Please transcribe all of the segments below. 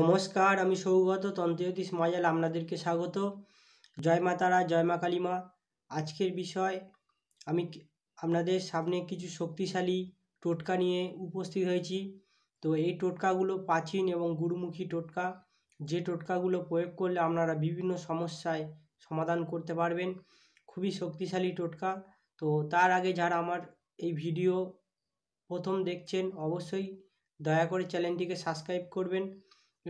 নমস্কার আমি সৌগত তন্ত্রজ্যোতি সমাজাল আপনাদেরকে স্বাগত জয় মা তারা জয় মা কালীমা আজকের বিষয় আমি আপনাদের সামনে কিছু শক্তিশালী টোটকা নিয়ে উপস্থিত হয়েছি তো এই টোটকাগুলো প্রাচীন এবং গুরুমুখী টোটকা যে টোটকাগুলো প্রয়োগ করলে আপনারা বিভিন্ন সমস্যায় সমাধান করতে পারবেন খুবই শক্তিশালী টোটকা তো তার আগে যারা আমার এই ভিডিও প্রথম দেখছেন অবশ্যই দয়া করে চ্যানেলটিকে সাবস্ক্রাইব করবেন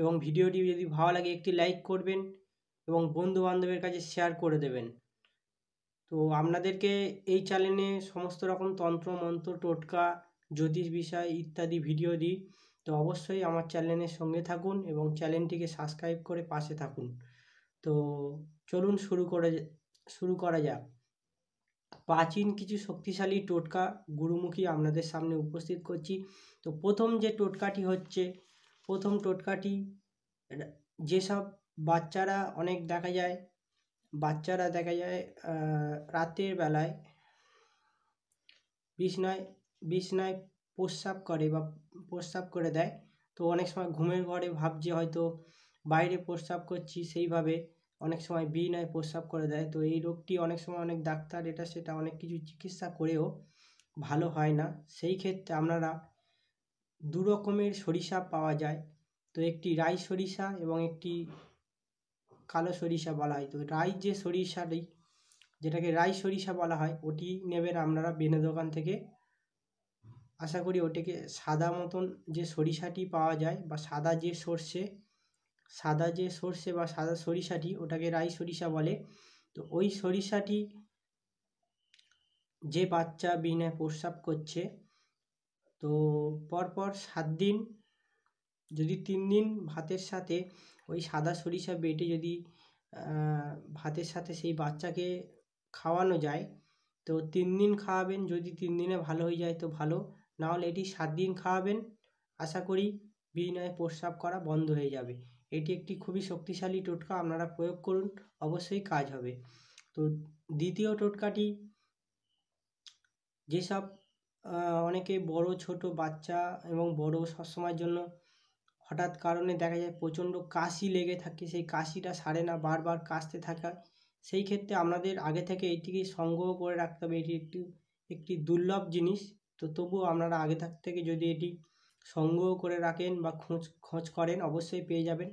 এবং ভিডিওটি যদি ভালো লাগে একটি লাইক করবেন এবং বন্ধু বান্ধবের কাছে শেয়ার করে দেবেন তো আপনাদেরকে এই চ্যানেলে সমস্ত রকম তন্ত্র মন্ত্র টোটকা জ্যোতিষ বিষয় ইত্যাদি ভিডিও দিই তো অবশ্যই আমার চ্যানেলের সঙ্গে থাকুন এবং চ্যানেলটিকে সাবস্ক্রাইব করে পাশে থাকুন তো চলুন শুরু করে শুরু করা যাক প্রাচীন কিছু শক্তিশালী টোটকা গুরুমুখী আপনাদের সামনে উপস্থিত করছি তো প্রথম যে টোটকাটি হচ্ছে প্রথম টোটকাটি যেসব বাচ্চারা অনেক দেখা যায় বাচ্চারা দেখা যায় রাতের বেলায় বিছনায় বিছনায় প্রস্রাব করে বা প্রস্রাব করে দেয় তো অনেক সময় ঘুমের ঘরে ভাবছে হয়তো বাইরে প্রস্রাব করছি সেইভাবে অনেক সময় বিনায় প্রস্রাব করে দেয় তো এই রোগটি অনেক সময় অনেক ডাক্তার এটা সেটা অনেক কিছু চিকিৎসা করেও ভালো হয় না সেই ক্ষেত্রে আপনারা দু রকমের সরিষা পাওয়া যায় তো একটি রাই সরিষা এবং একটি কালো সরিষা বলা হয় তো রাই যে সরিষাটি যেটাকে রাই সরিষা বলা হয় ওটি নেবেন আপনারা বেনে দোকান থেকে আশা করি ওটাকে সাদা মতন যে সরিষাটি পাওয়া যায় বা সাদা যে সর্ষে সাদা যে সর্ষে বা সাদা সরিষাটি ওটাকে রাই সরিষা বলে তো ওই সরিষাটি যে বাচ্চা বিনা প্রস্রাব করছে তো পরপর সাত দিন যদি তিন দিন ভাতের সাথে ওই সাদা সরিষা বেটে যদি ভাতের সাথে সেই বাচ্চাকে খাওয়ানো যায় তো তিন দিন খাওয়াবেন যদি তিন দিনে ভালো হয়ে যায় তো ভালো নাহলে এটি সাত দিন খাওয়াবেন আশা করি বিনয় প্রস্রাব করা বন্ধ হয়ে যাবে এটি একটি খুবই শক্তিশালী টোটকা আপনারা প্রয়োগ করুন অবশ্যই কাজ হবে তো দ্বিতীয় টোটকাটি যেসব অনেকে বড় ছোট বাচ্চা এবং বড় সবসময়ের জন্য হঠাৎ কারণে দেখা যায় প্রচণ্ড কাশি লেগে থাকে সেই কাশিটা সারে না বারবার কাশতে থাকা সেই ক্ষেত্রে আপনাদের আগে থেকে এটিকে সংগ্রহ করে রাখতে হবে এটি একটি একটি দুর্লভ জিনিস তো তবুও আপনারা আগে থাক থেকে যদি এটি সংগ্রহ করে রাখেন বা খোঁজ খোঁজ করেন অবশ্যই পেয়ে যাবেন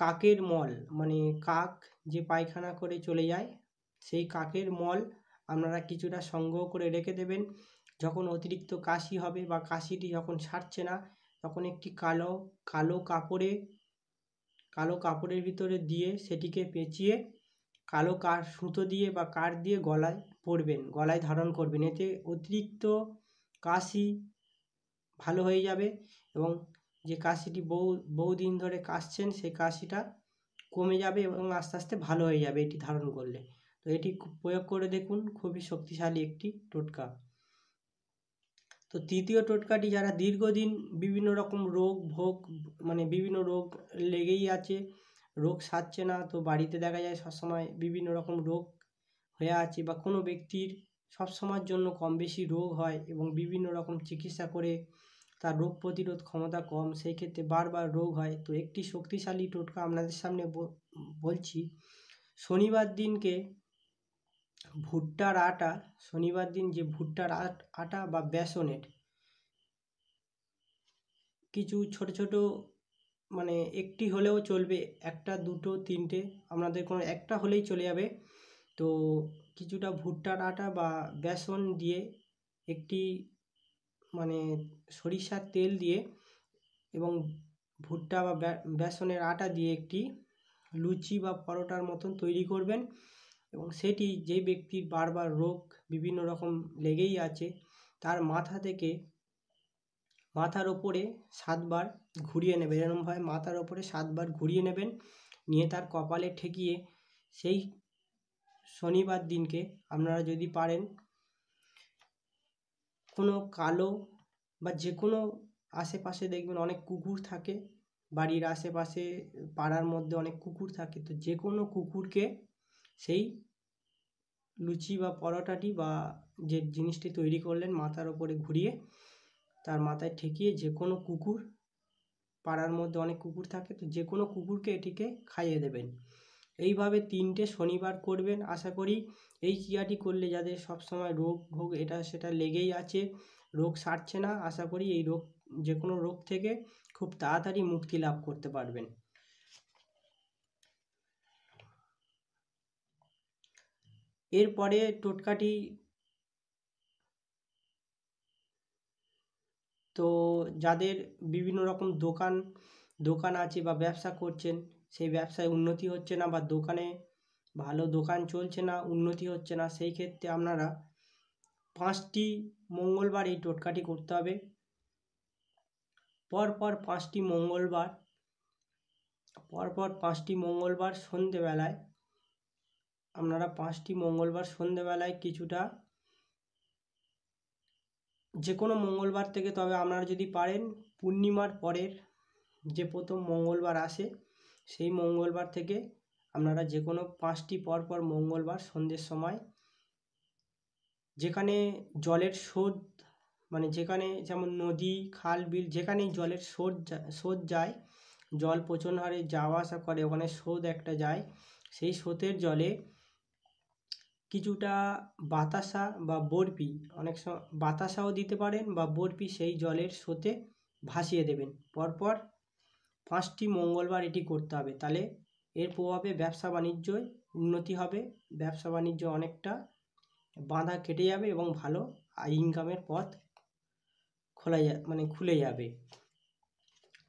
কাকের মল মানে কাক যে পায়খানা করে চলে যায় সেই কাকের মল আপনারা কিছুটা সংগ্রহ করে রেখে দেবেন যখন অতিরিক্ত কাশি হবে বা কাশিটি যখন সারছে না তখন একটি কালো কালো কাপড়ে কালো কাপড়ের ভিতরে দিয়ে সেটিকে পেঁচিয়ে কালো কার সুতো দিয়ে বা কার দিয়ে গলায় পরবেন গলায় ধারণ করবেন এতে অতিরিক্ত কাশি ভালো হয়ে যাবে এবং যে কাশিটি বহু বহুদিন ধরে কাশছেন সেই কাশিটা কমে যাবে এবং আস্তে আস্তে ভালো হয়ে যাবে এটি ধারণ করলে তো এটি প্রয়োগ করে দেখুন খুবই শক্তিশালী একটি টোটকা তো তৃতীয় টোটকাটি যারা দীর্ঘদিন বিভিন্ন রকম রোগ ভোগ মানে বিভিন্ন রোগ লেগেই আছে রোগ সারছে না তো বাড়িতে দেখা যায় সবসময় বিভিন্ন রকম রোগ হয়ে আছে বা কোনো ব্যক্তির সবসময়ের জন্য কম বেশি রোগ হয় এবং বিভিন্ন রকম চিকিৎসা করে তার রোগ প্রতিরোধ ক্ষমতা কম সেই ক্ষেত্রে বারবার রোগ হয় তো একটি শক্তিশালী টোটকা আপনাদের সামনে বলছি শনিবার দিনকে ভুট্টার আটা শনিবার দিন যে ভুট্টার আটা বা বেসনের কিছু ছোট ছোট মানে একটি হলেও চলবে একটা দুটো তিনটে আপনাদের কোনো একটা হলেই চলে যাবে তো কিছুটা ভুট্টার আটা বা বেসন দিয়ে একটি মানে সরিষার তেল দিয়ে এবং ভুট্টা বা বেসনের আটা দিয়ে একটি লুচি বা পরোটার মতন তৈরি করবেন এবং সেটি যে ব্যক্তির বারবার রোগ বিভিন্ন রকম লেগেই আছে তার মাথা থেকে মাথার ওপরে সাতবার ঘুরিয়ে নেবে এরমভাবে মাথার ওপরে সাতবার ঘুরিয়ে নেবেন নিয়ে তার কপালে ঠেকিয়ে সেই শনিবার দিনকে আপনারা যদি পারেন কোনো কালো বা যে কোনো আশেপাশে দেখবেন অনেক কুকুর থাকে বাড়ির আশেপাশে পাড়ার মধ্যে অনেক কুকুর থাকে তো যে কোনো কুকুরকে সেই লুচি বা পরোটাটি বা যে জিনিসটি তৈরি করলেন মাথার ওপরে ঘুরিয়ে তার মাথায় ঠেকিয়ে যে কোনো কুকুর পাড়ার মধ্যে অনেক কুকুর থাকে তো যে কোনো কুকুরকে এটিকে খাইয়ে দেবেন এইভাবে তিনটে শনিবার করবেন আশা করি এই ক্রিয়াটি করলে যাদের সবসময় রোগ ভোগ এটা সেটা লেগেই আছে রোগ সারছে না আশা করি এই রোগ যে কোনো রোগ থেকে খুব তাড়াতাড়ি মুক্তি লাভ করতে পারবেন এরপরে টোটকাটি তো যাদের বিভিন্ন রকম দোকান দোকান আছে বা ব্যবসা করছেন সেই ব্যবসায় উন্নতি হচ্ছে না বা দোকানে ভালো দোকান চলছে না উন্নতি হচ্ছে না সেই ক্ষেত্রে আপনারা পাঁচটি মঙ্গলবার এই টোটকাটি করতে হবে পরপর পাঁচটি মঙ্গলবার পরপর পাঁচটি মঙ্গলবার সন্ধেবেলায় আপনারা পাঁচটি মঙ্গলবার সন্ধেবেলায় কিছুটা যে কোনো মঙ্গলবার থেকে তবে আপনারা যদি পারেন পূর্ণিমার পরের যে প্রথম মঙ্গলবার আসে সেই মঙ্গলবার থেকে আপনারা যে কোনো পাঁচটি পরপর মঙ্গলবার সন্ধ্যের সময় যেখানে জলের স্রোত মানে যেখানে যেমন নদী খাল বিল যেখানেই জলের স্রোত স্রোত যায় জল প্রচণ্ড হারে যাওয়া আসা করে ওখানে স্রোত একটা যায় সেই স্রোতের জলে কিছুটা বাতাসা বা বরফি অনেক সময় বাতাসাও দিতে পারেন বা বরফি সেই জলের স্রোতে ভাসিয়ে দেবেন পরপর পাঁচটি মঙ্গলবার এটি করতে হবে তাহলে এর প্রভাবে ব্যবসা বাণিজ্যই উন্নতি হবে ব্যবসা বাণিজ্য অনেকটা বাঁধা কেটে যাবে এবং ভালো ইনকামের পথ খোলা যা মানে খুলে যাবে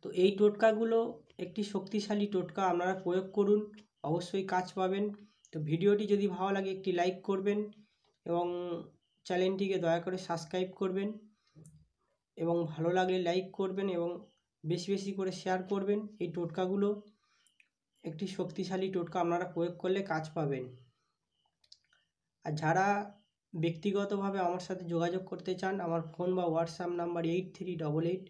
তো এই টোটকাগুলো একটি শক্তিশালী টোটকা আপনারা প্রয়োগ করুন অবশ্যই কাজ পাবেন তো ভিডিওটি যদি ভালো লাগে একটি লাইক করবেন এবং চ্যানেলটিকে দয়া করে সাবস্ক্রাইব করবেন এবং ভালো লাগলে লাইক করবেন এবং বেশি বেশি করে শেয়ার করবেন এই টোটকাগুলো একটি শক্তিশালী টোটকা আপনারা প্রয়োগ করলে কাজ পাবেন আর যারা ব্যক্তিগতভাবে আমার সাথে যোগাযোগ করতে চান আমার ফোন বা WhatsApp number eight three double eight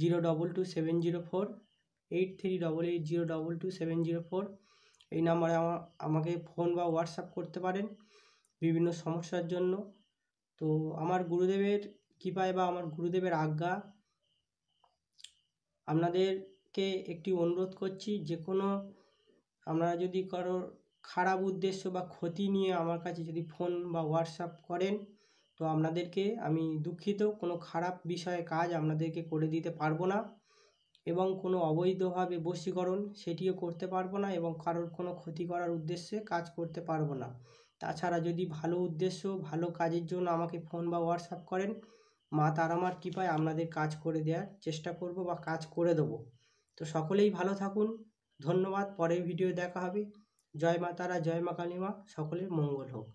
zero double two seven zero four eight three double eight zero double two seven zero four এই নাম্বারে আমাকে ফোন বা হোয়াটসঅ্যাপ করতে পারেন বিভিন্ন সমস্যার জন্য তো আমার গুরুদেবের কৃপায় বা আমার গুরুদেবের আজ্ঞা আপনাদেরকে একটি অনুরোধ করছি যে কোনো আপনারা যদি কারোর খারাপ উদ্দেশ্য বা ক্ষতি নিয়ে আমার কাছে যদি ফোন বা হোয়াটসঅ্যাপ করেন তো আপনাদেরকে আমি দুঃখিত কোনো খারাপ বিষয়ে কাজ আপনাদেরকে করে দিতে পারবো না এবং কোনো অবৈধভাবে বশীকরণ সেটিও করতে পারবো না এবং কারোর কোনো ক্ষতি করার উদ্দেশ্যে কাজ করতে পারবো না তাছাড়া যদি ভালো উদ্দেশ্য ভালো কাজের জন্য আমাকে ফোন বা হোয়াটসঅ্যাপ করেন মা আমার কৃপায় আপনাদের কাজ করে দেওয়ার চেষ্টা করব বা কাজ করে দেবো তো সকলেই ভালো থাকুন ধন্যবাদ পরের ভিডিও দেখা হবে জয় মা তারা জয় মা কালী মা সকলের মঙ্গল হোক